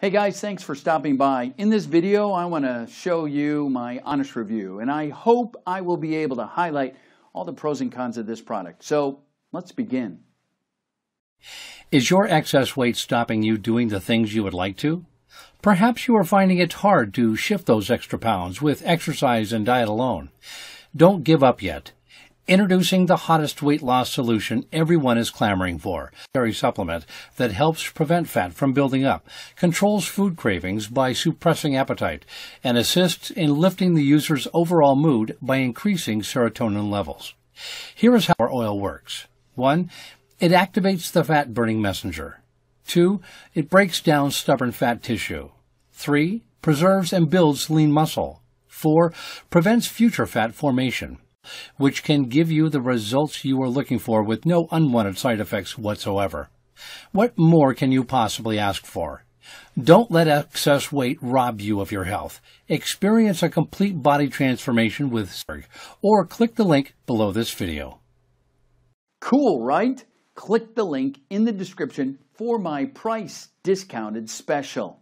Hey guys, thanks for stopping by. In this video, I want to show you my honest review, and I hope I will be able to highlight all the pros and cons of this product. So let's begin. Is your excess weight stopping you doing the things you would like to? Perhaps you are finding it hard to shift those extra pounds with exercise and diet alone. Don't give up yet. Introducing the hottest weight loss solution everyone is clamoring for. Dairy supplement that helps prevent fat from building up, controls food cravings by suppressing appetite, and assists in lifting the user's overall mood by increasing serotonin levels. Here is how our oil works. 1. It activates the fat burning messenger. 2. It breaks down stubborn fat tissue. 3. Preserves and builds lean muscle. 4. Prevents future fat formation which can give you the results you are looking for with no unwanted side effects whatsoever. What more can you possibly ask for? Don't let excess weight rob you of your health. Experience a complete body transformation with Zerg, or click the link below this video. Cool, right? Click the link in the description for my price discounted special.